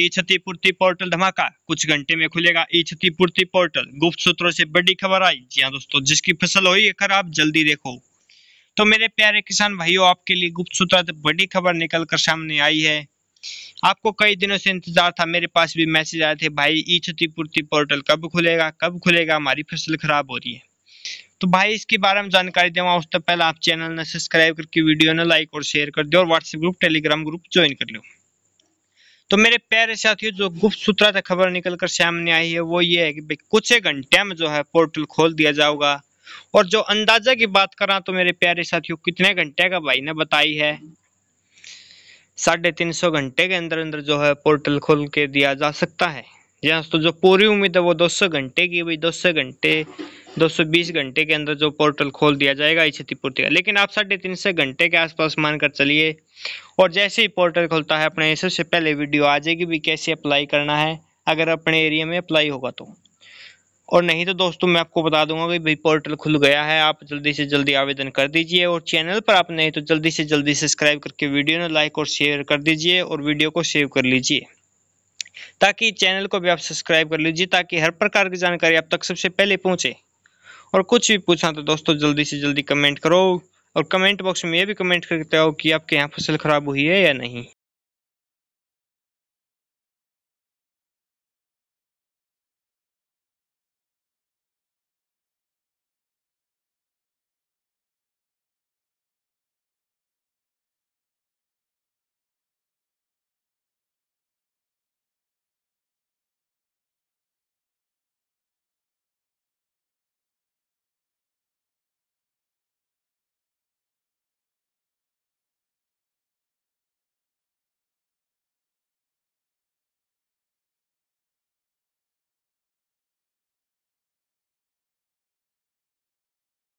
ई क्षतिपूर्ति पोर्टल धमाका कुछ घंटे में खुलेगा ई क्षतिपूर्ति पोर्टल गुप्त सूत्रों से बड़ी खबर आई जी हाँ दोस्तों जिसकी फसल हुई है खराब जल्दी देखो तो मेरे प्यारे किसान भाइयों आपके लिए गुप्त सूत्र बड़ी खबर निकल कर सामने आई है आपको कई दिनों से इंतजार था मेरे पास भी मैसेज आए थे भाई ई क्षतिपूर्ति पोर्टल कब खुलेगा कब खुलेगा हमारी फसल खराब हो रही है तो भाई इसके बारे में जानकारी देवा उससे पहले आप चैनल ने सब्सक्राइब करके वीडियो ने लाइक और शेयर कर दो और WhatsApp group Telegram group join कर लो तो मेरे प्यारे साथियों जो गुप्त सूत्रा से खबर निकल कर सामने आई है वो ये है कि कुछ ही घंटे में जो है पोर्टल खोल दिया जाएगा और जो अंदाजा की बात करा तो मेरे प्यारे साथियों कितने घंटे का भाई ने बताई है साढ़े तीन सौ घंटे के अंदर अंदर जो है पोर्टल खोल के दिया जा सकता है जी तो जो पूरी उम्मीद है वो दो सौ घंटे की भाई दो सौ घंटे 220 घंटे के अंदर जो पोर्टल खोल दिया जाएगा ये क्षतिपूर्ति का लेकिन आप साढ़े तीन सौ घंटे के आसपास मानकर चलिए और जैसे ही पोर्टल खुलता है अपने सबसे पहले वीडियो आ जाएगी भी कैसे अप्लाई करना है अगर अपने एरिया में अप्लाई होगा तो और नहीं तो दोस्तों मैं आपको बता दूंगा कि भाई पोर्टल खुल गया है आप जल्दी से जल्दी आवेदन कर दीजिए और चैनल पर आप नहीं तो जल्दी से जल्दी सब्सक्राइब करके वीडियो ने लाइक और शेयर कर दीजिए और वीडियो को सेव कर लीजिए ताकि चैनल को भी आप सब्सक्राइब कर लीजिए ताकि हर प्रकार की जानकारी आप तक सबसे पहले पहुंचे और कुछ भी पूछा तो दोस्तों जल्दी से जल्दी कमेंट करो और कमेंट बॉक्स में ये भी कमेंट करते हो कि आपके यहाँ फसल खराब हुई है या नहीं